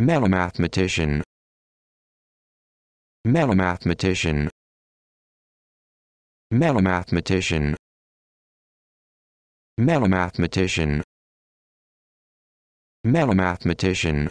Metamathematician Metamathematician Metamathematician Metamathematician Metamathematician